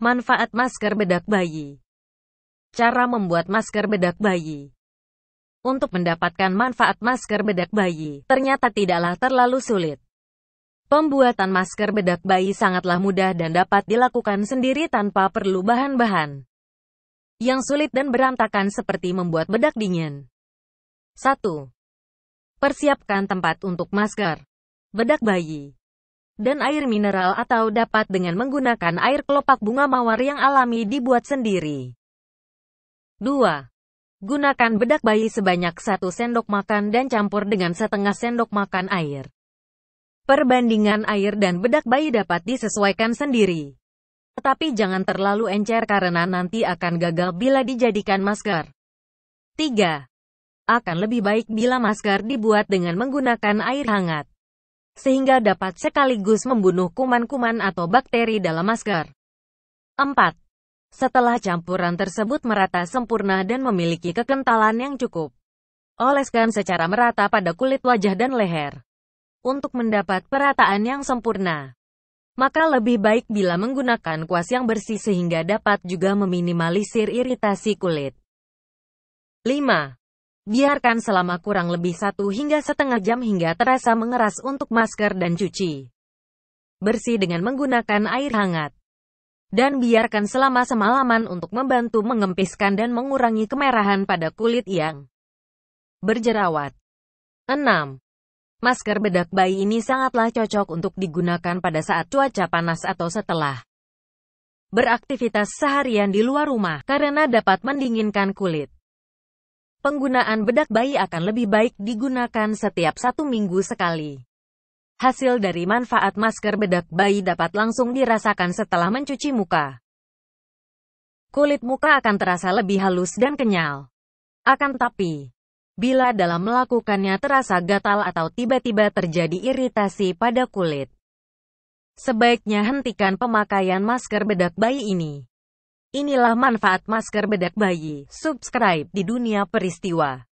Manfaat masker bedak bayi Cara membuat masker bedak bayi Untuk mendapatkan manfaat masker bedak bayi, ternyata tidaklah terlalu sulit. Pembuatan masker bedak bayi sangatlah mudah dan dapat dilakukan sendiri tanpa perlu bahan-bahan yang sulit dan berantakan seperti membuat bedak dingin. 1. Persiapkan tempat untuk masker. Bedak bayi dan air mineral atau dapat dengan menggunakan air kelopak bunga mawar yang alami dibuat sendiri. 2. Gunakan bedak bayi sebanyak 1 sendok makan dan campur dengan setengah sendok makan air. Perbandingan air dan bedak bayi dapat disesuaikan sendiri. Tetapi jangan terlalu encer karena nanti akan gagal bila dijadikan masker. 3. Akan lebih baik bila masker dibuat dengan menggunakan air hangat sehingga dapat sekaligus membunuh kuman-kuman atau bakteri dalam masker. 4. Setelah campuran tersebut merata sempurna dan memiliki kekentalan yang cukup, oleskan secara merata pada kulit wajah dan leher. Untuk mendapat perataan yang sempurna, maka lebih baik bila menggunakan kuas yang bersih sehingga dapat juga meminimalisir iritasi kulit. 5. Biarkan selama kurang lebih satu hingga setengah jam hingga terasa mengeras untuk masker dan cuci. Bersih dengan menggunakan air hangat. Dan biarkan selama semalaman untuk membantu mengempiskan dan mengurangi kemerahan pada kulit yang berjerawat. 6. Masker bedak bayi ini sangatlah cocok untuk digunakan pada saat cuaca panas atau setelah beraktivitas seharian di luar rumah karena dapat mendinginkan kulit. Penggunaan bedak bayi akan lebih baik digunakan setiap satu minggu sekali. Hasil dari manfaat masker bedak bayi dapat langsung dirasakan setelah mencuci muka. Kulit muka akan terasa lebih halus dan kenyal. Akan tapi, bila dalam melakukannya terasa gatal atau tiba-tiba terjadi iritasi pada kulit, sebaiknya hentikan pemakaian masker bedak bayi ini. Inilah manfaat masker bedak bayi. Subscribe di dunia peristiwa.